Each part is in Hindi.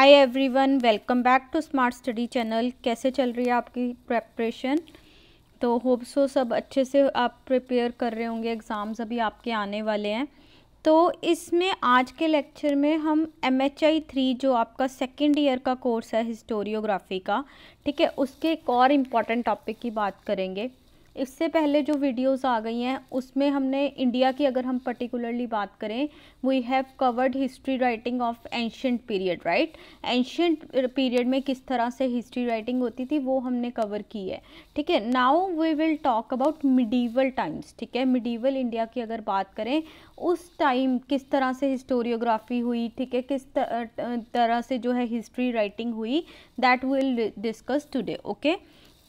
Hi everyone welcome back to smart study channel कैसे चल रही है आपकी प्रेपरेशन तो होप सो सब अच्छे से आप प्रिपेयर कर रहे होंगे एग्ज़ाम्स अभी आपके आने वाले हैं तो इसमें आज के लेक्चर में हम एम एच आई थ्री जो आपका सेकेंड ईयर का कोर्स है हिस्टोरियोग्राफी का ठीक है उसके एक और इम्पॉर्टेंट टॉपिक की बात करेंगे इससे पहले जो वीडियोस आ गई हैं उसमें हमने इंडिया की अगर हम पर्टिकुलरली बात करें we have covered history writing of ancient period right ancient period में किस तरह से हिस्ट्री राइटिंग होती थी वो हमने कवर की है ठीक है now we will talk about medieval times ठीक है मिडीवल इंडिया की अगर बात करें उस टाइम किस तरह से हिस्टोरियोग्राफी हुई ठीक है किस तरह से जो है हिस्ट्री राइटिंग हुई that will discuss today okay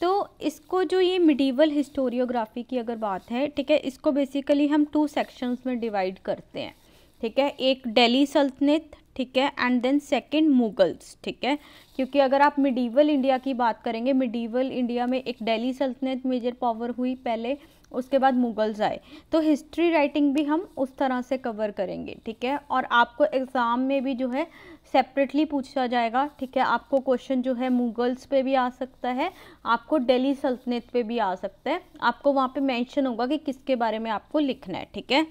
तो इसको जो ये मिडीवल हिस्टोरियोग्राफी की अगर बात है ठीक है इसको बेसिकली हम टू सेक्शंस में डिवाइड करते हैं ठीक है एक दिल्ली सल्तनत ठीक है एंड देन सेकंड मुगल्स ठीक है क्योंकि अगर आप मिडीवल इंडिया की बात करेंगे मिडीवल इंडिया में एक दिल्ली सल्तनत मेजर पावर हुई पहले उसके बाद मुगल्स आए तो हिस्ट्री राइटिंग भी हम उस तरह से कवर करेंगे ठीक है और आपको एग्ज़ाम में भी जो है सेपरेटली पूछा जाएगा ठीक है आपको क्वेश्चन जो है मुगल्स पे भी आ सकता है आपको दिल्ली सल्तनत पे भी आ सकता है आपको वहाँ पे मेंशन होगा कि किसके बारे में आपको लिखना है ठीक है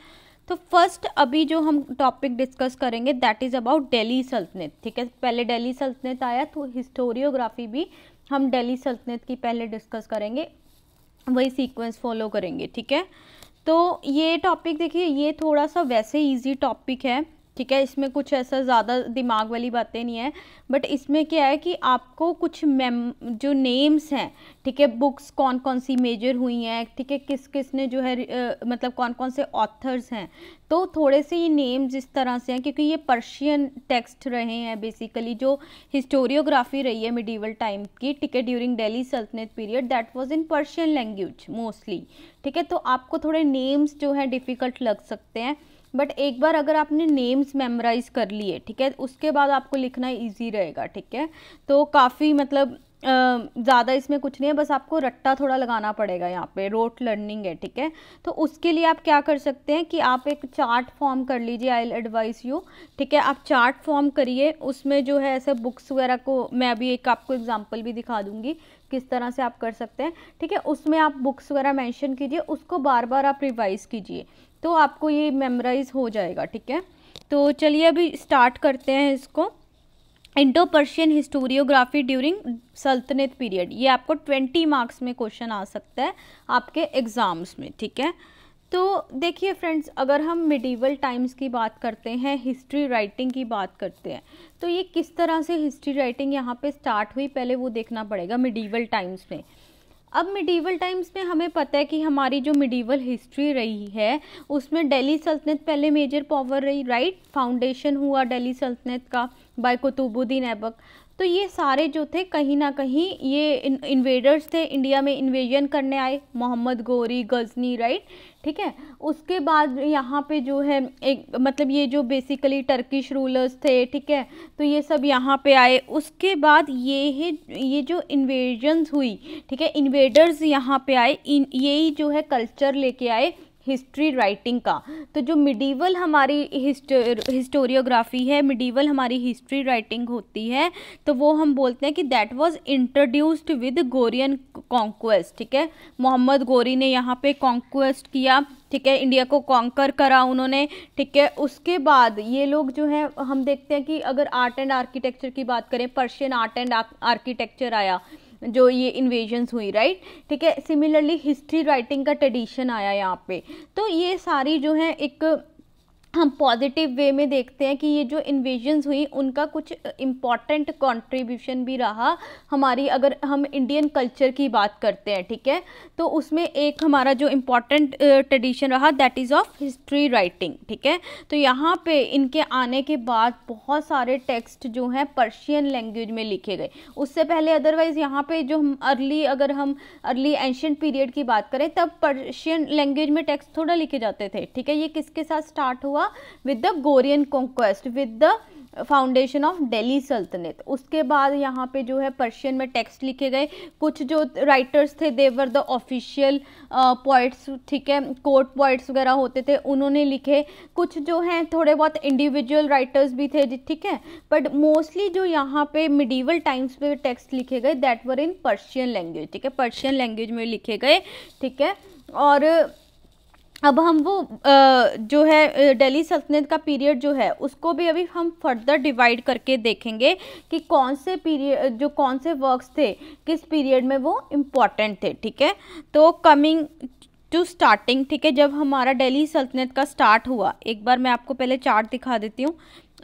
तो फर्स्ट अभी जो हम टॉपिक डिस्कस करेंगे that is about Delhi Sultanate ठीक है पहले डेली सल्तनत आया तो हिस्टोरियोग्राफी भी हम डेली सल्तनत की पहले डिस्कस करेंगे वही सीक्वेंस फॉलो करेंगे ठीक है तो ये टॉपिक देखिए ये थोड़ा सा वैसे इजी टॉपिक है ठीक है इसमें कुछ ऐसा ज़्यादा दिमाग वाली बातें नहीं है बट इसमें क्या है कि आपको कुछ मेम जो नेम्स हैं ठीक है बुक्स कौन कौन सी मेजर हुई हैं ठीक है किस किस ने जो है आ, मतलब कौन कौन से ऑथर्स हैं तो थोड़े से ये नेम्स इस तरह से हैं क्योंकि ये पर्शियन टेक्स्ट रहे हैं बेसिकली जो हिस्टोरियोग्राफी रही है मिडीवल टाइम की ठीक है ड्यूरिंग डेली सल्तनत period that was in Persian language mostly ठीक है तो आपको थोड़े नेम्स जो हैं डिफ़िकल्ट लग सकते हैं बट एक बार अगर आपने नेम्स मेमोराइज कर लिए ठीक है उसके बाद आपको लिखना ईजी रहेगा ठीक है तो काफ़ी मतलब ज़्यादा इसमें कुछ नहीं है बस आपको रट्टा थोड़ा लगाना पड़ेगा यहाँ पे रोट लर्निंग है ठीक है तो उसके लिए आप क्या कर सकते हैं कि आप एक चार्ट फॉर्म कर लीजिए आई एडवाइस यू ठीक है आप चार्ट फॉर्म करिए उसमें जो है ऐसे बुक्स वगैरह को मैं अभी एक आपको एग्जांपल भी दिखा दूंगी किस तरह से आप कर सकते हैं ठीक है उसमें आप बुक्स वगैरह मैंशन कीजिए उसको बार बार आप रिवाइज़ कीजिए तो आपको ये मेमोराइज़ हो जाएगा ठीक है तो चलिए अभी स्टार्ट करते हैं इसको Indo Persian historiography during Sultanate period ये आपको ट्वेंटी मार्क्स में क्वेश्चन आ सकता है आपके एग्ज़ाम्स में ठीक है तो देखिए फ्रेंड्स अगर हम मिडीवल टाइम्स की बात करते हैं हिस्ट्री राइटिंग की बात करते हैं तो ये किस तरह से हिस्ट्री राइटिंग यहाँ पे स्टार्ट हुई पहले वो देखना पड़ेगा मिडीवल टाइम्स में अब मिडीवल टाइम्स में हमें पता है कि हमारी जो मिडीवल हिस्ट्री रही है उसमें दिल्ली सल्तनत पहले मेजर पावर रही राइट फाउंडेशन हुआ दिल्ली सल्तनत का बाय कुतुबुद्दीन ऐबक तो ये सारे जो थे कहीं ना कहीं ये इन्वेडर्स थे इंडिया में इन्वेजन करने आए मोहम्मद गोरी गजनी राइट ठीक है उसके बाद यहाँ पे जो है एक मतलब ये जो बेसिकली टर्किश रूलर्स थे ठीक है तो ये सब यहाँ पे आए उसके बाद ये है ये जो इन्वेजन्स हुई ठीक है इन्वेडर्स यहाँ पे आए इन यही जो है कल्चर लेके आए हिस्ट्री राइटिंग का तो जो मिडीवल हमारी हिस्टो हिस्टोरियोग्राफी है मिडीवल हमारी हिस्ट्री राइटिंग होती है तो वो हम बोलते हैं कि that was introduced with Ghorian conquest ठीक है मोहम्मद गोरी ने यहाँ पे कॉन्क्वेस्ट किया ठीक है इंडिया को कॉन्कर करा उन्होंने ठीक है उसके बाद ये लोग जो है हम देखते हैं कि अगर आर्ट एंड आर्किटेक्चर की बात करें पर्शियन आर्ट एंड आर्किटेक्चर आया जो ये इन्वेजन्स हुई राइट ठीक है सिमिलरली हिस्ट्री राइटिंग का ट्रेडिशन आया यहाँ पे तो ये सारी जो है एक हम पॉजिटिव वे में देखते हैं कि ये जो इन्वेजन्स हुई उनका कुछ इम्पॉर्टेंट कंट्रीब्यूशन भी रहा हमारी अगर हम इंडियन कल्चर की बात करते हैं ठीक है तो उसमें एक हमारा जो इम्पॉर्टेंट ट्रेडिशन रहा that is of history writing ठीक है तो यहाँ पे इनके आने के बाद बहुत सारे टेक्स्ट जो हैं पर्शियन लैंग्वेज में लिखे गए उससे पहले अदरवाइज़ यहाँ पर जो हम अर्ली अगर हम अर्ली एंशेंट पीरियड की बात करें तब पर्शियन लैंग्वेज में टेक्स्ट थोड़ा लिखे जाते थे ठीक है ये किसके साथ स्टार्ट हुआ हुआ with the Ghorian conquest with the foundation of Delhi Sultanate उसके बाद यहाँ पे जो है पर्शियन में टेक्स्ट लिखे गए कुछ जो राइटर्स थे देवर द ऑफिशियल पोइट्स ठीक है कोर्ट पोइट्स वगैरह होते थे उन्होंने लिखे कुछ जो हैं थोड़े बहुत इंडिविजुअल राइटर्स भी थे ठीक है बट मोस्टली जो यहाँ पे मिडीवल टाइम्स पे टेक्स्ट लिखे गए that were in Persian language ठीक है पर्शियन लैंग्वेज में लिखे गए ठीक है और अब हम वो जो है दिल्ली सल्तनत का पीरियड जो है उसको भी अभी हम फर्दर डिवाइड करके देखेंगे कि कौन से पीरियड जो कौन से वर्क्स थे किस पीरियड में वो इम्पॉर्टेंट थे ठीक है तो कमिंग टू स्टार्टिंग ठीक है जब हमारा दिल्ली सल्तनत का स्टार्ट हुआ एक बार मैं आपको पहले चार्ट दिखा देती हूँ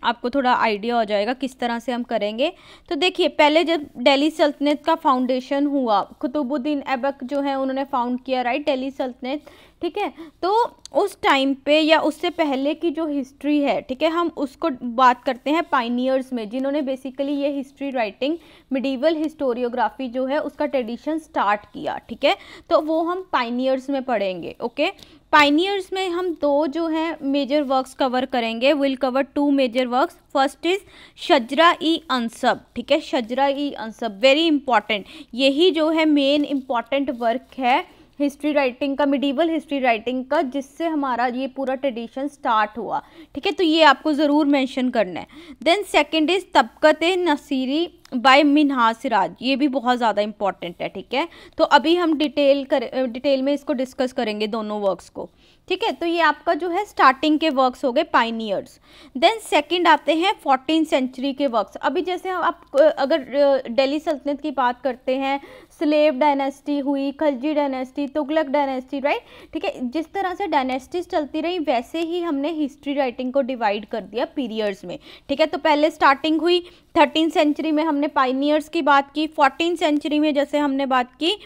आपको थोड़ा आइडिया हो जाएगा किस तरह से हम करेंगे तो देखिए पहले जब दिल्ली सल्तनत का फाउंडेशन हुआ कुतुबुद्दीन ऐबक जो है उन्होंने फाउंड किया राइट दिल्ली सल्तनत ठीक है तो उस टाइम पे या उससे पहले की जो हिस्ट्री है ठीक है हम उसको बात करते हैं पाइनियर्स में जिन्होंने बेसिकली ये हिस्ट्री राइटिंग मिडीवल हिस्टोरियोग्राफी जो है उसका ट्रेडिशन स्टार्ट किया ठीक है तो वो हम पाइनियर्स में पढ़ेंगे ओके पाइनियर्स में हम दो जो हैं मेजर वर्क्स कवर करेंगे will cover two major works first is Shajara e Ansab ठीक है शजरा ई अनसब वेरी इंपॉर्टेंट यही जो है मेन इम्पॉर्टेंट वर्क है हिस्ट्री राइटिंग का मिडीवल हिस्ट्री राइटिंग का जिससे हमारा ये पूरा ट्रेडिशन स्टार्ट हुआ ठीक है तो ये आपको ज़रूर मेंशन करना है then second is Tabaqat Nasiri by Minhaj Siraj ये भी बहुत ज़्यादा इंपॉर्टेंट है ठीक है तो अभी हम डिटेल कर डिटेल में इसको डिस्कस करेंगे दोनों वर्क्स को ठीक है तो ये आपका जो है स्टार्टिंग के वर्क्स हो गए पाइनियर्स देन सेकंड आते हैं फोर्टीन सेंचुरी के वर्क्स अभी जैसे आप अगर दिल्ली सल्तनत की बात करते हैं स्लेब डायनेस्टी हुई Khalji dynasty Tughlaq dynasty right ठीक है जिस तरह से डायनेस्टीज चलती रही वैसे ही हमने हिस्ट्री राइटिंग को डिवाइड कर दिया पीरियड्स में ठीक है तो पहले स्टार्टिंग हुई थर्टीन सेंचुरी में हमने पाइनियर्स की बात की फोर्टीन सेंचुरी में जैसे हमने बात की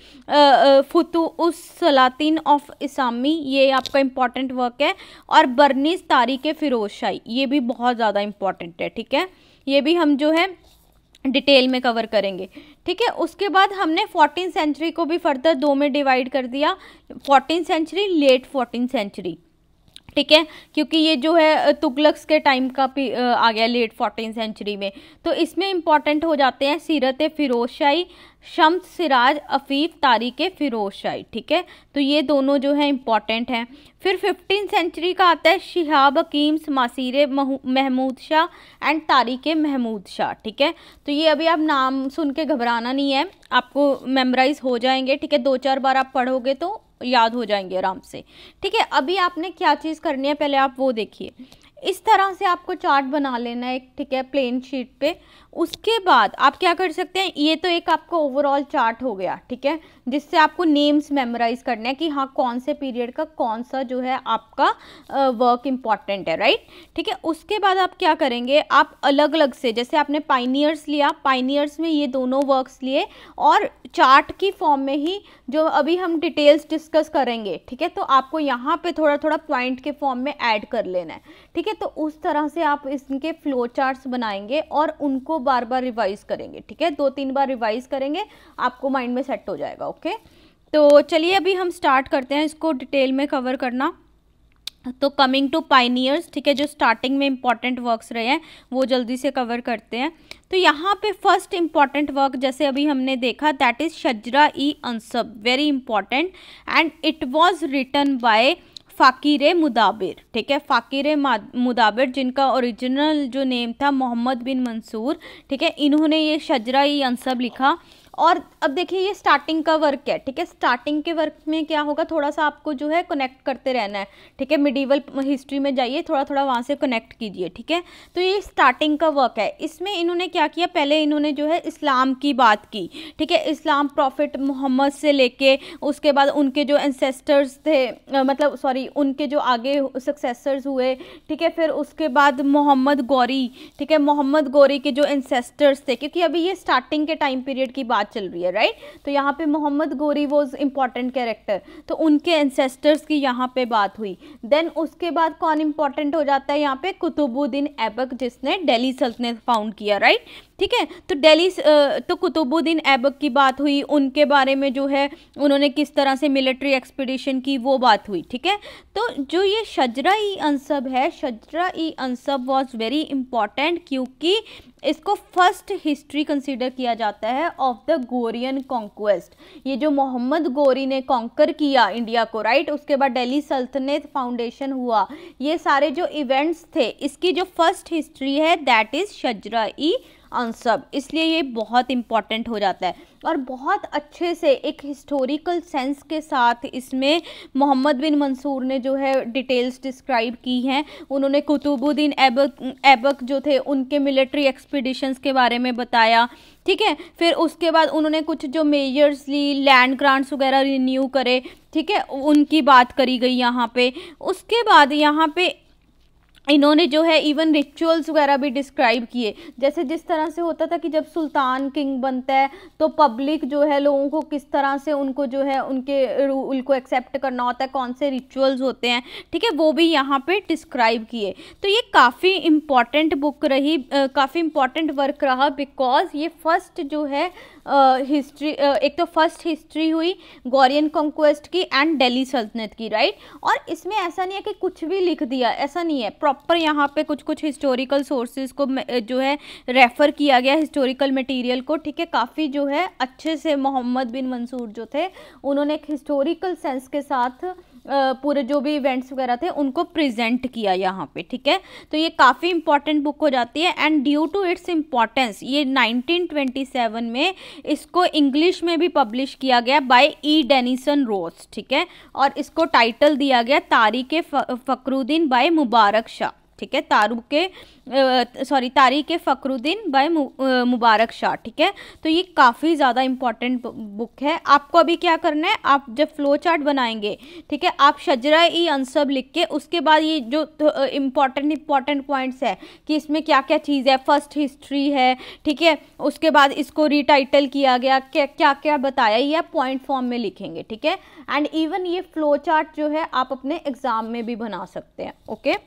फुतू उस सलातीन ऑफ इसामी ये आपका इंपॉर्टेंट वर्क है और बर्नीस तारीख फिरोज शाही ये भी बहुत ज़्यादा इंपॉर्टेंट है ठीक है ये भी हम जो है डिटेल में कवर करेंगे ठीक है उसके बाद हमने फोर्टीन सेंचुरी को भी फर्दर दो में डिवाइड कर दिया fourteen century late fourteen century ठीक है क्योंकि ये जो है तुगलक्स के टाइम का आ गया लेट फोर्टीन सेंचुरी में तो इसमें इंपॉर्टेंट हो जाते हैं सीरत फ़िरोज शाही शम्स सिराज अफीफ तारीख फ़िरोज शाही ठीक है तो ये दोनों जो है इम्पॉर्टेंट हैं फिर फिफ्टीन सेंचुरी का आता है शिहाब अकीम्स मासीर महमूद शाह एंड तारीख महमूद शाह ठीक है तो ये अभी आप नाम सुन के घबराना नहीं है आपको मेमोराइज़ हो जाएंगे ठीक है दो चार बार आप पढ़ोगे तो याद हो जाएंगे आराम से ठीक है अभी आपने क्या चीज़ करनी है पहले आप वो देखिए इस तरह से आपको चार्ट बना लेना है ठीक है प्लेन शीट पे उसके बाद आप क्या कर सकते हैं ये तो एक आपका ओवरऑल चार्ट हो गया ठीक है जिससे आपको नेम्स मेमोराइज करने हैं कि हाँ कौन से पीरियड का कौन सा जो है आपका वर्क इम्पॉर्टेंट है राइट ठीक है उसके बाद आप क्या करेंगे आप अलग अलग से जैसे आपने पाइनियर्स लिया पाइनियर्स में ये दोनों वर्क्स लिए और चार्ट की फॉर्म में ही जो अभी हम डिटेल्स डिस्कस करेंगे ठीक है तो आपको यहाँ पे थोड़ा थोड़ा पॉइंट के फॉर्म में ऐड कर लेना है ठीक है तो उस तरह से आप इसके फ्लो चार्ट्स बनाएंगे और उनको बार बार रिवाइज करेंगे ठीक है दो तीन बार रिवाइज करेंगे आपको माइंड में सेट हो जाएगा ओके तो चलिए अभी हम स्टार्ट करते हैं इसको डिटेल में कवर करना तो कमिंग टू पाइनियर्स ठीक है जो स्टार्टिंग में इम्पॉर्टेंट वर्क्स रहे हैं वो जल्दी से कवर करते हैं तो यहाँ पे फर्स्ट इम्पॉर्टेंट वर्क जैसे अभी हमने देखा that is Shajara e Ansab very important and it was written by Fakhr Mudabbir ठीक है फ़ाकिर मुदाबिर जिनका ओरिजिनल जो नेम था मोहम्मद बिन मंसूर ठीक है इन्होंने ये शजरा ई अनसब लिखा और अब देखिए ये स्टार्टिंग का वर्क है ठीक है स्टार्टिंग के वर्क में क्या होगा थोड़ा सा आपको जो है कनेक्ट करते रहना है ठीक है मिडीवल हिस्ट्री में जाइए थोड़ा थोड़ा वहाँ से कनेक्ट कीजिए ठीक है तो ये स्टार्टिंग का वर्क है इसमें इन्होंने क्या किया पहले इन्होंने जो है इस्लाम की बात की ठीक है इस्लाम प्रॉफिट मोहम्मद से लेके उसके बाद उनके जो एंसेस्टर्स थे आ, मतलब सॉरी उनके जो आगे सक्सेसर्स हुए ठीक है फिर उसके बाद मोहम्मद गौरी ठीक है मोहम्मद गौरी के जो एंसेस्टर्स थे क्योंकि अभी ये स्टार्टिंग के टाइम पीरियड की बात बात चल रही है राइट तो यहाँ पे मोहम्मद गोरी वॉज इम्पॉर्टेंट कैरेक्टर तो उनके एंसेस्टर्स की यहाँ पे बात हुई देन उसके बाद कौन इम्पॉर्टेंट हो जाता है यहाँ पे कुतुबुद्दीन ऐबक जिसने दिल्ली सल्तनत फाउंड किया राइट ठीक है तो डेली तो कुतुबुद्दीन ऐबक की बात हुई उनके बारे में जो है उन्होंने किस तरह से मिलिट्री एक्सपीडिशन की वो बात हुई ठीक है तो जो ये शजरा ई अनसब है Shajara e Ansab was very important क्योंकि इसको फर्स्ट हिस्ट्री कंसीडर किया जाता है ऑफ द गोरियन कॉन्क्वेस्ट ये जो मोहम्मद गोरी ने कॉन्कर किया इंडिया को राइट उसके बाद दिल्ली सल्तनत फाउंडेशन हुआ ये सारे जो इवेंट्स थे इसकी जो फर्स्ट हिस्ट्री है दैट इज़ शजरा ई आंसर इसलिए ये बहुत इम्पॉर्टेंट हो जाता है और बहुत अच्छे से एक हिस्टोरिकल सेंस के साथ इसमें मोहम्मद बिन मंसूर ने जो है डिटेल्स डिस्क्राइब की हैं उन्होंने कुतुबुद्दीन एबक एबक जो थे उनके मिलिट्री एक्सपीडिशंस के बारे में बताया ठीक है फिर उसके बाद उन्होंने कुछ जो मेजर्स ली लैंड ग्रांट्स वगैरह रिन्यू करे ठीक है उनकी बात करी गई यहाँ पे उसके बाद यहाँ पे इन्होंने जो है इवन रिचुअल्स वगैरह भी डिस्क्राइब किए जैसे जिस तरह से होता था कि जब सुल्तान किंग बनता है तो पब्लिक जो है लोगों को किस तरह से उनको जो है उनके रूल को एक्सेप्ट करना होता है कौन से रिचुअल्स होते हैं ठीक है वो भी यहाँ पे डिस्क्राइब किए तो ये काफ़ी इम्पॉर्टेंट बुक रही काफ़ी इम्पॉर्टेंट वर्क रहा बिकॉज ये फर्स्ट जो है हिस्ट्री एक तो फर्स्ट हिस्ट्री हुई गौरियन कॉन्क्वेस्ट की एंड दिल्ली सल्तनत की राइट और इसमें ऐसा नहीं है कि कुछ भी लिख दिया ऐसा नहीं है प्रॉपर यहाँ पे कुछ कुछ हिस्टोरिकल सोर्सेज को जो है रेफ़र किया गया हिस्टोरिकल मटेरियल को ठीक है काफ़ी जो है अच्छे से मोहम्मद बिन मंसूर जो थे उन्होंने एक हिस्टोरिकल सेंस के साथ पूरे जो भी इवेंट्स वगैरह थे उनको प्रेजेंट किया यहाँ पे ठीक है तो ये काफ़ी इंपॉर्टेंट बुक हो जाती है and due to its importance ये 1927 में इसको इंग्लिश में भी पब्लिश किया गया बाय ई डेनिसन रोज ठीक है और इसको टाइटल दिया गया तारीख फकरुद्दीन बाय मुबारक शाह ठीक है तारू के सॉरी तारी के फ़खरुद्दीन बाय मुबारक शाह ठीक है तो ये काफ़ी ज़्यादा इम्पॉर्टेंट बुक है आपको अभी क्या करना है आप जब फ्लो चार्ट बनाएंगे ठीक है आप शजरा ई अनसब लिख के उसके बाद ये जो इम्पॉर्टेंट इम्पॉर्टेंट पॉइंट्स है कि इसमें क्या क्या चीज़ है फर्स्ट हिस्ट्री है ठीक है उसके बाद इसको रिटाइटल किया गया क्या क्या क्या बताया ये आप पॉइंट फॉर्म में लिखेंगे ठीक है एंड इवन ये फ्लो चार्ट जो है आप अपने एग्ज़ाम में भी बना सकते हैं ओके okay?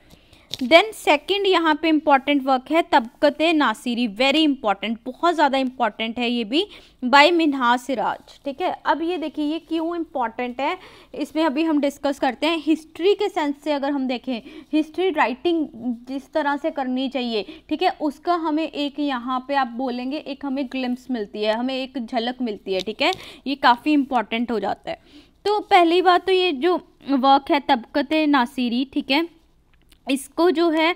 देन सेकंड यहाँ पे इम्पॉर्टेंट वर्क है तबकत नासिरी वेरी इंपॉर्टेंट बहुत ज़्यादा इम्पॉर्टेंट है ये भी बाय मिन्हा सिराज ठीक है अब ये देखिए ये क्यों इम्पॉर्टेंट है इसमें अभी हम डिस्कस करते हैं हिस्ट्री के सेंस से अगर हम देखें हिस्ट्री राइटिंग जिस तरह से करनी चाहिए ठीक है उसका हमें एक यहाँ पे आप बोलेंगे एक हमें ग्लिम्स मिलती है हमें एक झलक मिलती है ठीक है ये काफ़ी इम्पॉर्टेंट हो जाता है तो पहली बात तो ये जो वर्क है तबकत नासिरी ठीक है इसको जो है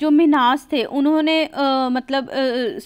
जो मिनास थे उन्होंने मतलब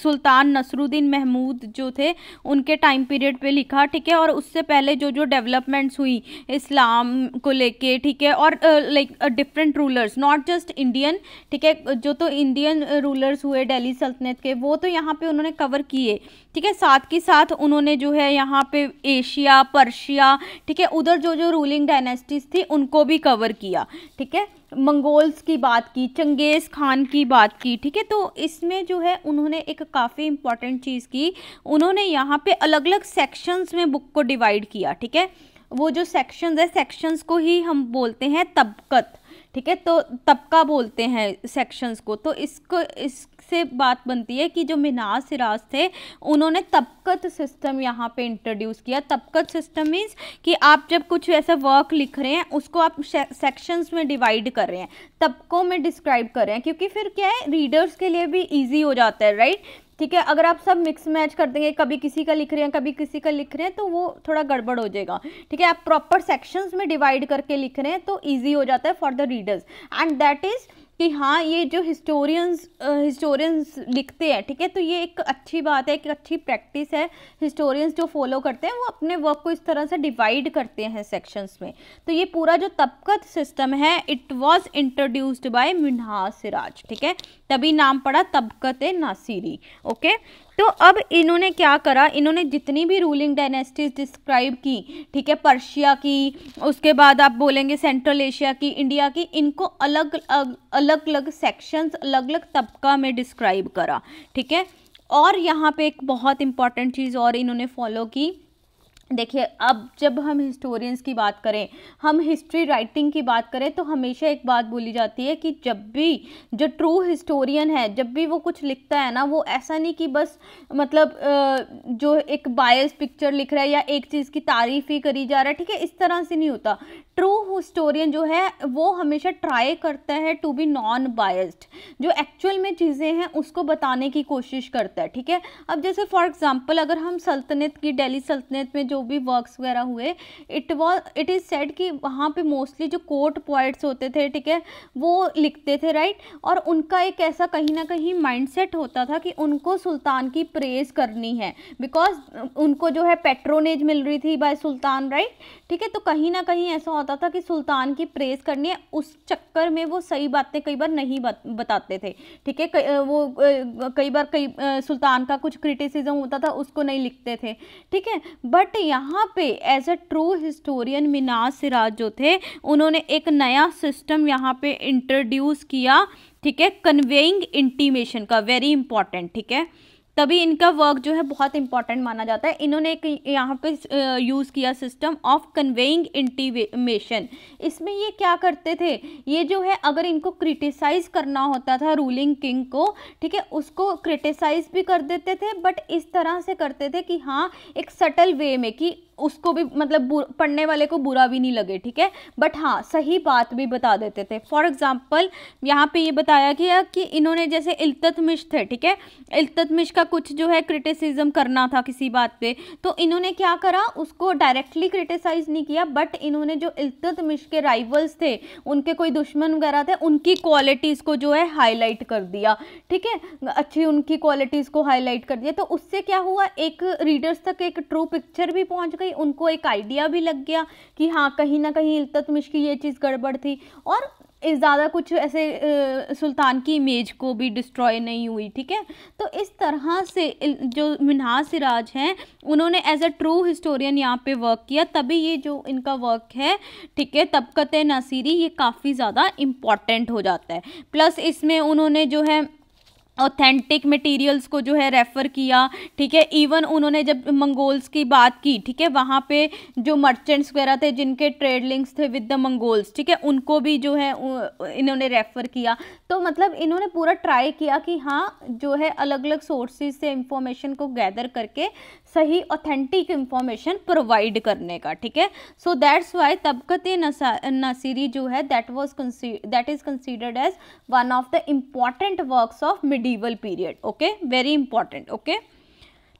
सुल्तान नसरुद्दीन महमूद जो थे उनके टाइम पीरियड पे लिखा ठीक है और उससे पहले जो जो डेवलपमेंट्स हुई इस्लाम को लेके ठीक है और like different rulers not just Indian ठीक है जो तो इंडियन रूलर्स हुए दिल्ली सल्तनत के वो तो यहाँ पे उन्होंने कवर किए ठीक है साथ के साथ उन्होंने जो है यहाँ पे एशिया पर्शिया ठीक है उधर जो जो रूलिंग डायनेस्टीज थी उनको भी कवर किया ठीक है मंगोल्स की बात की चंगेज़ खान की बात की ठीक है तो इसमें जो है उन्होंने एक काफ़ी इम्पॉर्टेंट चीज़ की उन्होंने यहाँ पे अलग अलग सेक्शंस में बुक को डिवाइड किया ठीक है वो जो सेक्शंस है सेक्शंस को ही हम बोलते हैं तबकत ठीक है तो तबका बोलते हैं सेक्शंस को तो इसको इससे बात बनती है कि जो मिनाज सिराज थे उन्होंने तबकत सिस्टम यहाँ पे इंट्रोड्यूस किया तबकत सिस्टम मीन्स कि आप जब कुछ ऐसा वर्क लिख रहे हैं उसको आप सेक्शंस में डिवाइड कर रहे हैं तबकों में डिस्क्राइब कर रहे हैं क्योंकि फिर क्या है रीडर्स के लिए भी ईजी हो जाता है राइट ठीक है अगर आप सब मिक्स मैच कर देंगे कभी किसी का लिख रहे हैं कभी किसी का लिख रहे हैं तो वो थोड़ा गड़बड़ हो जाएगा ठीक है आप प्रॉपर सेक्शंस में डिवाइड करके लिख रहे हैं तो ईजी हो जाता है for the readers and that is कि हाँ ये जो हिस्टोरियंस हिस्टोरियंस लिखते हैं ठीक है तो ये एक अच्छी बात है एक अच्छी प्रैक्टिस है हिस्टोरियंस जो फॉलो करते हैं वो अपने वर्क को इस तरह से डिवाइड करते हैं सेक्शंस में तो ये पूरा जो तबकत सिस्टम है it was introduced by Minhaj Siraj ठीक है तभी नाम पड़ा तबकत नासिरी ओके तो अब इन्होंने क्या करा इन्होंने जितनी भी रूलिंग डायनेस्टीज डिस्क्राइब की ठीक है पर्शिया की उसके बाद आप बोलेंगे सेंट्रल एशिया की इंडिया की इनको अलग अलग अलग, अलग सेक्शंस अलग अलग तबका में डिस्क्राइब करा ठीक है और यहाँ पे एक बहुत इंपॉर्टेंट चीज़ और इन्होंने फॉलो की देखिए अब जब हम हिस्टोरियंस की बात करें हम हिस्ट्री राइटिंग की बात करें तो हमेशा एक बात बोली जाती है कि जब भी जो ट्रू हिस्टोरियन है जब भी वो कुछ लिखता है ना वो ऐसा नहीं कि बस मतलब जो एक बायस पिक्चर लिख रहा है या एक चीज़ की तारीफ ही करी जा रहा है ठीक है इस तरह से नहीं होता ट्रू हिस्टोरियन जो है वो हमेशा ट्राई करता है टू बी नॉन बायस्ड जो एक्चुअल में चीज़ें हैं उसको बताने की कोशिश करता है ठीक है अब जैसे फॉर एग्ज़ाम्पल अगर हम सल्तनत की डेली सल्तनत में जो जो भी वर्क्स वगैरह हुए it was it is said कि वहाँ पे मोस्टली जो कोर्ट पोइट्स होते थे ठीक है वो लिखते थे राइट और उनका एक ऐसा कहीं ना कहीं माइंडसेट होता था कि उनको सुल्तान की प्रेज करनी है बिकॉज उनको जो है पेट्रोनेज मिल रही थी बाय सुल्तान राइट ठीक है तो कहीं ना कहीं ऐसा होता था कि सुल्तान की प्रेज करनी है उस चक्कर में वो सही बातें कई बार नहीं बताते थे ठीक है वो कई बार कई सुल्तान का कुछ क्रिटिसिज्म होता था उसको नहीं लिखते थे ठीक है बट यहाँ पे as a true historian Minhaj Siraj जो थे उन्होंने एक नया सिस्टम यहाँ पे इंट्रोड्यूस किया ठीक है कन्वेइंग इंटीमेशन का वेरी इंपॉर्टेंट ठीक है तभी इनका वर्क जो है बहुत इंपॉर्टेंट माना जाता है इन्होंने एक यहाँ पे यूज़ किया सिस्टम ऑफ कन्वेइंग इंटीमेशन इसमें ये क्या करते थे ये जो है अगर इनको क्रिटिसाइज़ करना होता था रूलिंग किंग को ठीक है उसको क्रिटिसाइज़ भी कर देते थे बट इस तरह से करते थे कि हाँ एक सटल वे में कि उसको भी मतलब पढ़ने वाले को बुरा भी नहीं लगे ठीक है बट हाँ सही बात भी बता देते थे फॉर एग्ज़ाम्पल यहाँ पे ये बताया गया कि इन्होंने जैसे इल्तमिश थे ठीक है इल्तमिश का कुछ जो है क्रिटिसिज्म करना था किसी बात पे तो इन्होंने क्या करा उसको डायरेक्टली क्रिटिसाइज़ नहीं किया बट इन्होंने जो इल्तमिश के राइवल्स थे उनके कोई दुश्मन वगैरह थे उनकी क्वालिटीज़ को जो है हाईलाइट कर दिया ठीक है अच्छी उनकी क्वालिटीज़ को हाईलाइट कर दिया तो उससे क्या हुआ एक रीडर्स तक एक ट्रू पिक्चर भी पहुँच गई कहीं उनको एक आइडिया भी लग गया कि हाँ कहीं ना कहीं इल्तुतमिश की ये चीज़ गड़बड़ थी और ज़्यादा कुछ ऐसे सुल्तान की इमेज को भी डिस्ट्रॉय नहीं हुई ठीक है तो इस तरह से जो मिनहा सिराज हैं उन्होंने एज अ ट्रू हिस्टोरियन यहाँ पे वर्क किया तभी ये जो इनका वर्क है ठीक है तबकत नासिरी ये काफ़ी ज़्यादा इम्पॉर्टेंट हो जाता है प्लस इसमें उन्होंने जो है ऑथेंटिक मटेरियल्स को जो है रेफ़र किया ठीक है इवन उन्होंने जब मंगोल्स की बात की ठीक है वहाँ पे जो मर्चेंट्स वगैरह थे जिनके ट्रेड लिंक्स थे विद द मंगोल्स ठीक है उनको भी जो है इन्होंने रेफ़र किया तो मतलब इन्होंने पूरा ट्राई किया कि हाँ जो है अलग अलग सोर्सेज से इंफॉर्मेशन को गैदर करके सही ऑथेंटिक इंफॉर्मेशन प्रोवाइड करने का ठीक है so that's why Tabaqat Nasiri जो है that was that is considered as one of the important works of medieval period okay very important okay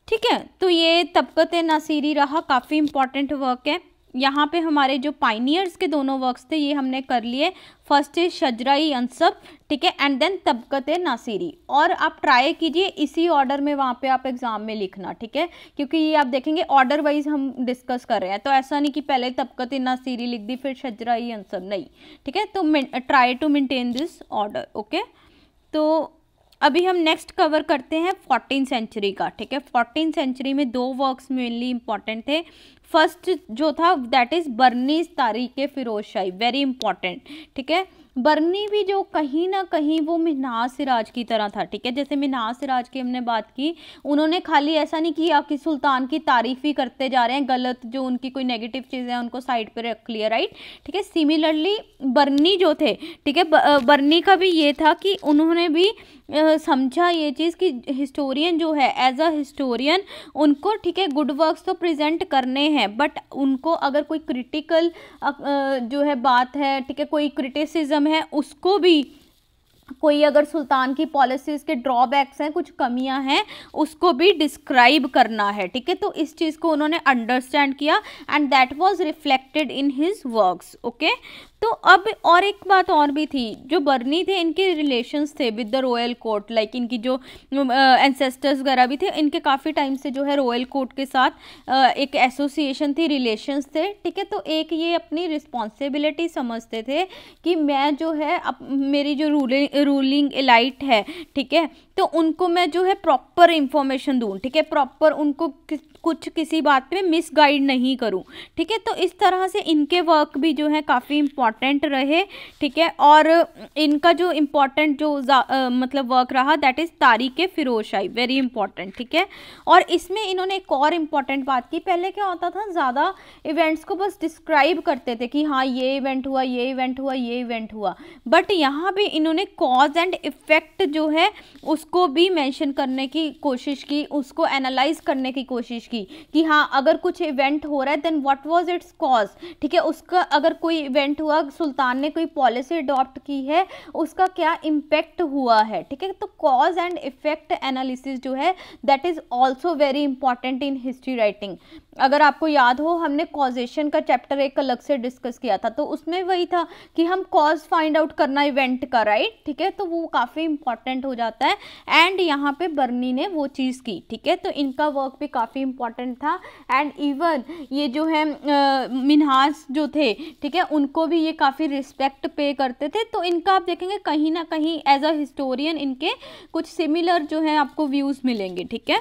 ठीक है तो ये तबकत नासिरी रहा काफ़ी इंपॉर्टेंट वर्क है यहाँ पे हमारे जो पाइनियर्स के दोनों वर्क्स थे ये हमने कर लिए फर्स्ट इज शजराई अनसब ठीक है एंड देन तबकत नासिरी और आप ट्राई कीजिए इसी ऑर्डर में वहाँ पे आप एग्ज़ाम में लिखना ठीक है क्योंकि ये आप देखेंगे ऑर्डर वाइज हम डिस्कस कर रहे हैं तो ऐसा नहीं कि पहले तबकत नासिरी e लिख दी फिर शजराई अनसब e नहीं ठीक है तो try to maintain this order okay तो अभी हम नेक्स्ट कवर करते हैं फोर्टीन सेंचुरी का ठीक है फोर्टीन सेंचुरी में दो वर्क्स मेनली इंपॉर्टेंट थे फर्स्ट जो था दैट इज़ बर्नीज तारीख फिरोज शाही वेरी इंपॉर्टेंट ठीक है बर्नी भी जो कहीं ना कहीं वो मिनाज सिराज की तरह था ठीक है जैसे मिनाज सिराज की हमने बात की उन्होंने खाली ऐसा नहीं किया कि सुल्तान की तारीफ ही करते जा रहे हैं गलत जो उनकी कोई नेगेटिव चीज़ें उनको साइड पर रख लिया राइट ठीक है सिमिलरली बर्नी जो थे ठीक है बर्नी का भी ये था कि उन्होंने भी समझा ये चीज़ कि हिस्टोरियन जो है एज अ हिस्टोरियन उनको ठीक है गुड वर्क तो प्रजेंट करने हैं हैं बट उनको अगर कोई क्रिटिकल जो है बात है ठीक है कोई क्रिटिसिज्म है उसको भी कोई अगर सुल्तान की पॉलिसीज़ के ड्रॉबैक्स हैं कुछ कमियां हैं उसको भी डिस्क्राइब करना है ठीक है तो इस चीज़ को उन्होंने अंडरस्टैंड किया and that was reflected in his works okay तो अब और एक बात और भी थी जो बर्नी थे इनके रिलेशंस थे with the royal court like इनकी जो एंसेस्टर्स वगैरह भी थे इनके काफ़ी टाइम से जो है रॉयल कोर्ट के साथ uh, एक एसोसिएशन थी रिलेशंस थे ठीक है तो एक ये अपनी रिस्पॉन्सिबिलिटी समझते थे कि मैं जो है अब मेरी जो रूलिंग रूलिंग एलाइट है ठीक है तो उनको मैं जो है प्रॉपर इंफॉर्मेशन दूँ ठीक है प्रॉपर उनको किस कुछ किसी बात पे मिस गाइड नहीं करूँ ठीक है तो इस तरह से इनके वर्क भी जो है काफ़ी इम्पॉर्टेंट रहे ठीक है और इनका जो इम्पॉर्टेंट जो आ, मतलब वर्क रहा दैट इज़ तारीख फ़िरोज शाही वेरी इंपॉर्टेंट ठीक है और इसमें इन्होंने एक और इम्पॉर्टेंट बात की पहले क्या होता था ज़्यादा इवेंट्स को बस डिस्क्राइब करते थे कि हाँ ये इवेंट हुआ ये इवेंट हुआ ये इवेंट हुआ बट यहाँ भी इन्होंने कॉज एंड इफ़ेक्ट जो है उसको भी मैंशन करने की कोशिश की उसको एनालाइज करने की कोशिश की की कि हाँ अगर कुछ इवेंट हो रहा है then what was its cause ठीक है उसका अगर कोई इवेंट हुआ सुल्तान ने कोई पॉलिसी अडॉप्ट की है उसका क्या इम्पेक्ट हुआ है ठीक है तो कॉज एंड इफेक्ट एनालिसिस जो है that is also very important in history writing अगर आपको याद हो हमने कॉजेशन का चैप्टर एक अलग से डिस्कस किया था तो उसमें वही था कि हम कॉज फाइंड आउट करना इवेंट का राइट ठीक है तो वो काफ़ी इंपॉर्टेंट हो जाता है एंड यहाँ पे बर्नी ने वो चीज़ की ठीक है तो इनका वर्क भी काफ़ी इंपॉर्टेंट इम्पॉर्टेंट था एंड इवन ये जो है मिनहास जो थे ठीक है उनको भी ये काफ़ी रिस्पेक्ट पे करते थे तो इनका आप देखेंगे कहीं ना कहीं एज अ हिस्टोरियन इनके कुछ सिमिलर जो है आपको व्यूज़ मिलेंगे ठीक है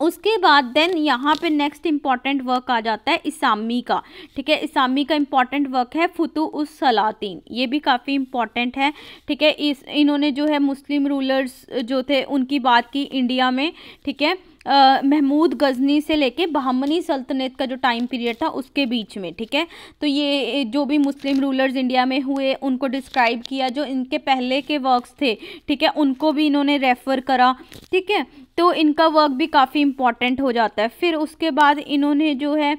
उसके बाद देन यहाँ पे नेक्स्ट इम्पॉर्टेंट वर्क आ जाता है इसामी का ठीक है इसामी का इम्पॉर्टेंट वर्क है फुतू उस सलातीन ये भी काफ़ी इम्पॉर्टेंट है ठीक है इस इन्होंने जो है मुस्लिम रूलर्स जो थे उनकी बात की इंडिया में ठीक है महमूद गजनी से लेके बहमनी सल्तनत का जो टाइम पीरियड था उसके बीच में ठीक है तो ये जो भी मुस्लिम रूलर्स इंडिया में हुए उनको डिस्क्राइब किया जो इनके पहले के वर्क्स थे ठीक है उनको भी इन्होंने रेफ़र करा ठीक है तो इनका वर्क भी काफ़ी इम्पॉर्टेंट हो जाता है फिर उसके बाद इन्होंने जो है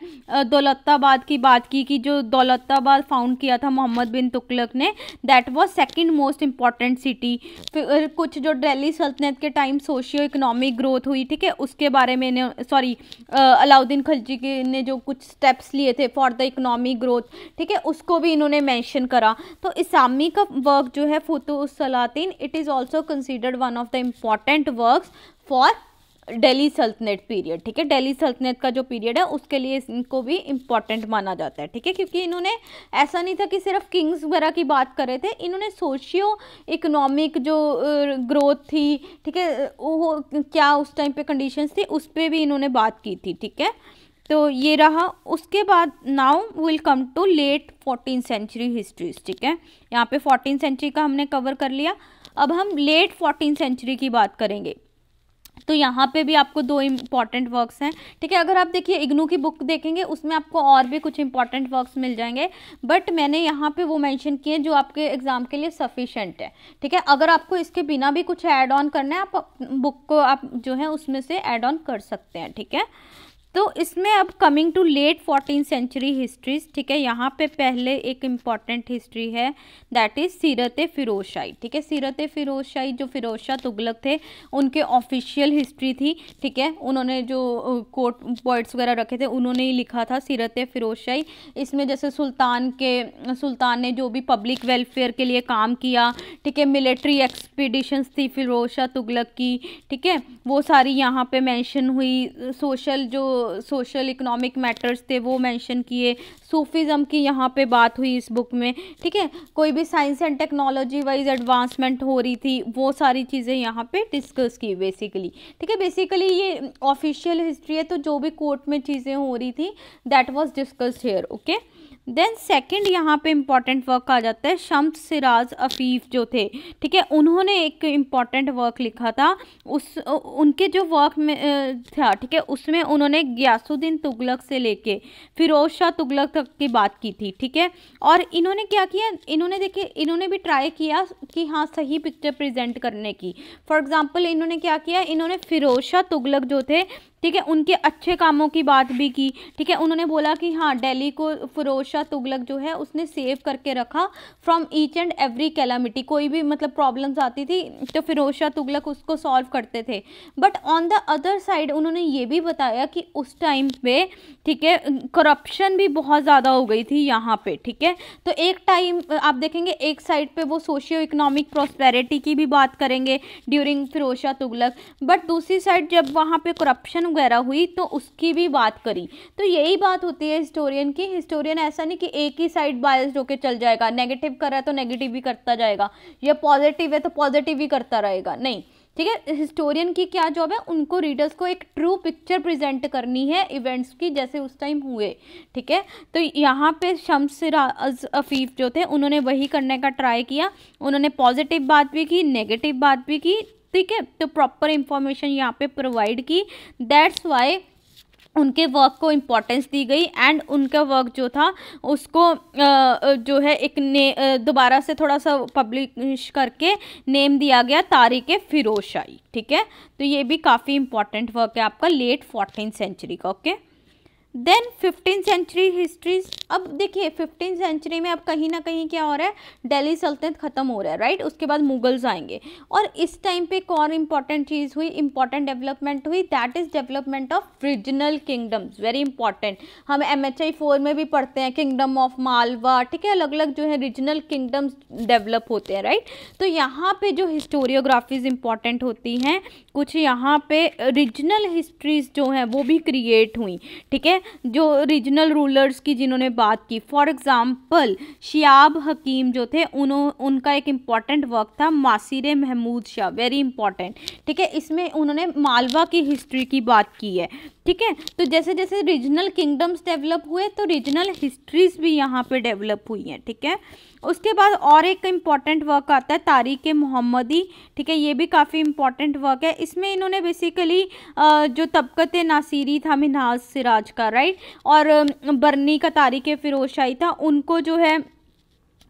दौलताबाद की बात की कि जो दौलताबाद फाउंड किया था मोहम्मद बिन तुकलक ने that was second most important city फिर कुछ जो दिल्ली सल्तनत के टाइम सोशियो इकोनॉमिक ग्रोथ हुई ठीक है उसके बारे में सॉरी अलाउद्दीन खलजी के ने जो कुछ स्टेप्स लिए थे फॉर द इकोनॉमिक ग्रोथ ठीक है उसको भी इन्होंने मैंशन करा तो इसामी का वर्क जो है Futuhus Salatin it is also considered one of the important work for Delhi सल्तनत पीरियड ठीक है डेली सल्तनत का जो पीरियड है उसके लिए इनको भी इम्पॉर्टेंट माना जाता है ठीक है क्योंकि इन्होंने ऐसा नहीं था कि सिर्फ किंग्स वगैरह की बात कर रहे थे इन्होंने सोशियो इकोनॉमिक जो ग्रोथ थी ठीक है वो क्या उस टाइम पे कंडीशंस थी उस पर भी इन्होंने बात की थी ठीक है तो ये रहा उसके बाद now will come to late fourteen century histories ठीक है यहाँ पर फोर्टीन सेंचुरी का हमने कवर कर लिया अब हम लेट फोर्टीन सेंचुरी की बात करेंगे तो यहाँ पे भी आपको दो इम्पॉर्टेंट वर्क्स हैं ठीक है अगर आप देखिए इग्नू की बुक देखेंगे उसमें आपको और भी कुछ इंपॉर्टेंट वर्क्स मिल जाएंगे बट मैंने यहाँ पे वो मेंशन किए जो आपके एग्ज़ाम के लिए सफिशेंट है ठीक है अगर आपको इसके बिना भी कुछ ऐड ऑन करना है आप बुक को आप जो है उसमें से ऐड ऑन कर सकते हैं ठीक है तो इसमें अब coming to late fourteen century histories ठीक है यहाँ पे पहले एक इम्पॉर्टेंट हिस्ट्री है दैट इज़ सीरत फ़िरोज शाही ठीक है सीरत फ़िरोज शाही जो फ़िरोज शाह तुगलक थे उनके ऑफिशियल हिस्ट्री थी ठीक है उन्होंने जो कोर्ट पॉइंट्स वगैरह रखे थे उन्होंने ही लिखा था सीरत फ़िरोज शाही इसमें जैसे सुल्तान के सुल्तान ने जो भी पब्लिक वेलफेयर के लिए काम किया ठीक है मिलिट्री एक्सपीडिशंस थी फ़िरोज शाह तुगलक की ठीक है वो सारी यहाँ पर मैंशन हुई सोशल जो सोशल इकोनॉमिक मैटर्स थे वो मेंशन किए सूफिज़म की यहाँ पे बात हुई इस बुक में ठीक है कोई भी science and technology wise advancement हो रही थी वो सारी चीज़ें यहाँ पे डिस्कस की बेसिकली ठीक है बेसिकली ये ऑफिशियल हिस्ट्री है तो जो भी कोर्ट में चीज़ें हो रही थी that was discuss here okay then second यहाँ पे इम्पॉर्टेंट वर्क आ जाता है शम्स सिराज अफीफ जो थे ठीक है उन्होंने एक इम्पॉर्टेंट वर्क लिखा था उस उनके जो वर्क में था ठीक है उसमें उन्होंने ग्यासुद्दीन तुगलक से लेके फिरोज शाह तुगलक तक की बात की थी ठीक है और इन्होंने क्या किया इन्होंने देखिए इन्होंने भी ट्राई किया कि हाँ सही पिक्चर प्रजेंट करने की फॉर एग्ज़ाम्पल इन्होंने क्या किया इन्होंने फिरोज शाह तुगलक जो थे ठीक है उनके अच्छे कामों की बात भी की ठीक है उन्होंने बोला कि हाँ डेली को फरोशा शाह तुगलक जो है उसने सेव करके रखा from each and every calamity कोई भी मतलब प्रॉब्लम्स आती थी तो फ़िरोज़ शाह तुगलक उसको सॉल्व करते थे but on the other side उन्होंने ये भी बताया कि उस टाइम पे ठीक है करप्शन भी बहुत ज़्यादा हो गई थी यहाँ पे ठीक है तो एक टाइम आप देखेंगे एक साइड पे वो सोशियो इकोनॉमिक प्रोस्पेरिटी की भी बात करेंगे ड्यूरिंग फिरोशा तुगलक बट दूसरी साइड जब वहाँ पे करप्शन वगैरह हुई तो उसकी भी बात करी तो यही बात होती है हिस्टोरियन की हिस्टोरियन ऐसा नहीं कि एक ही साइड बायस होकर चल जाएगा नेगेटिव कर रहा है तो नेगेटिव भी करता जाएगा या पॉजिटिव है तो पॉजिटिव ही करता रहेगा नहीं ठीक है हिस्टोरियन की क्या जॉब है उनको रीडर्स को एक ट्रू पिक्चर प्रेजेंट करनी है इवेंट्स की जैसे उस टाइम हुए ठीक है तो यहाँ पे शम्स सिराज अफीफ जो थे उन्होंने वही करने का ट्राई किया उन्होंने पॉजिटिव बात भी की नेगेटिव बात भी की ठीक है तो प्रॉपर इंफॉर्मेशन यहाँ पे प्रोवाइड की दैट्स वाई उनके वर्क को इम्पोर्टेंस दी गई एंड उनका वर्क जो था उसको जो है एक ने दोबारा से थोड़ा सा पब्लिश करके नेम दिया गया तारीख फिरोज शाही ठीक है तो ये भी काफ़ी इम्पॉर्टेंट वर्क है आपका लेट फोर्टीन सेंचुरी का okay okay? Then fifteen century histories अब देखिए फिफ्टीन सेंचुरी में अब कहीं ना कहीं क्या हो रहा है दिल्ली सल्तनत ख़त्म हो रहा है राइट उसके बाद मुगल्स आएंगे और इस टाइम पे एक और इम्पॉर्टेंट चीज़ हुई इम्पॉर्टेंट डेवलपमेंट हुई that is development of regional kingdoms very important हम एम एच आई फोर में भी पढ़ते हैं किंगडम ऑफ मालवा ठीक है अलग अलग जो है रीजनल किंगडम्स डेवलप होते हैं राइट तो यहाँ पर जो हिस्टोरियोग्राफीज इंपॉर्टेंट होती हैं कुछ यहाँ पे रीजनल हिस्ट्रीज जो हैं वो भी क्रिएट हुई ठीक है जो रीजनल रूलर्स की जिन्होंने बात की फॉर एग्ज़ाम्पल शियाब हकीम जो थे उन्होंने उनका एक इम्पॉर्टेंट वर्क था मासिर महमूद शाह वेरी इंपॉर्टेंट ठीक है इसमें उन्होंने मालवा की हिस्ट्री की बात की है ठीक है तो जैसे जैसे रीजनल किंगडम्स डेवलप हुए तो रीजनल हिस्ट्रीज भी यहाँ पर डेवलप हुई हैं ठीक है थीके? उसके बाद और एक इम्पॉर्टेंट वर्क आता है तारीख मोहम्मदी ठीक है ये भी काफ़ी इम्पॉर्टेंट वर्क है इसमें इन्होंने बेसिकली जो तबकत नासीरी था मिनाज सिराज का राइट और बरनी का तारीख फ़िरोज शाही था उनको जो है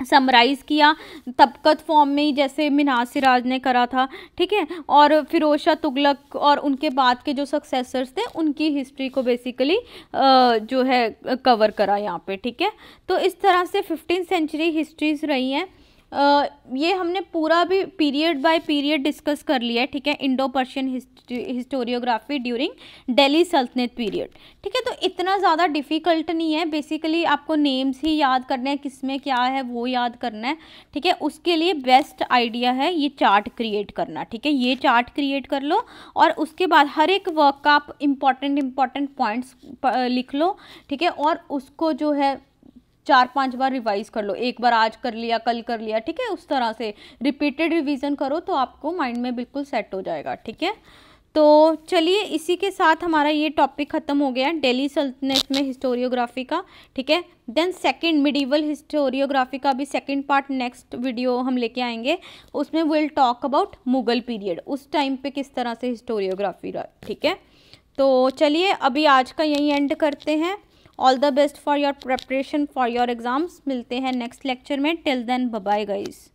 समराइज़ किया तबकत फॉर्म में ही जैसे मिनाज सिराज ने करा था ठीक है और फिरोज शाह तुगलक और उनके बाद के जो सक्सेसर्स थे उनकी हिस्ट्री को बेसिकली जो है कवर करा यहाँ पे ठीक है तो इस तरह से फिफ्टीन सेंचुरी हिस्ट्रीज़ रही हैं ये हमने पूरा भी पीरियड बाय पीरियड डिस्कस कर लिया है ठीक है Indo Persian historiography during Delhi Saltanat period ठीक है तो इतना ज़्यादा डिफ़िकल्ट नहीं है बेसिकली आपको नेम्स ही याद करने हैं किस में क्या है वो याद करना है ठीक है उसके लिए बेस्ट आइडिया है ये चार्ट क्रिएट करना ठीक है ये चार्ट क्रिएट कर लो और उसके बाद हर एक वर्क का आप इम्पॉर्टेंट इम्पॉर्टेंट पॉइंट्स लिख लो ठीक है और उसको जो है चार पांच बार रिवाइज कर लो एक बार आज कर लिया कल कर लिया ठीक है उस तरह से रिपीटेड रिवीजन करो तो आपको माइंड में बिल्कुल सेट हो जाएगा ठीक है तो चलिए इसी के साथ हमारा ये टॉपिक ख़त्म हो गया डेली सल्तनत में हिस्टोरियोग्राफी का ठीक है देन सेकंड मिडीवल हिस्टोरियोग्राफी का भी सेकंड पार्ट नेक्स्ट वीडियो हम लेके आएंगे उसमें will talk about Mughal period उस टाइम पे किस तरह से हिस्टोरियोग्राफी रहा ठीक है तो चलिए अभी आज का यहीं एंड करते हैं all the best for your preparation for your exams मिलते हैं नेक्स्ट लेक्चर में टिल देन बाय गाइज़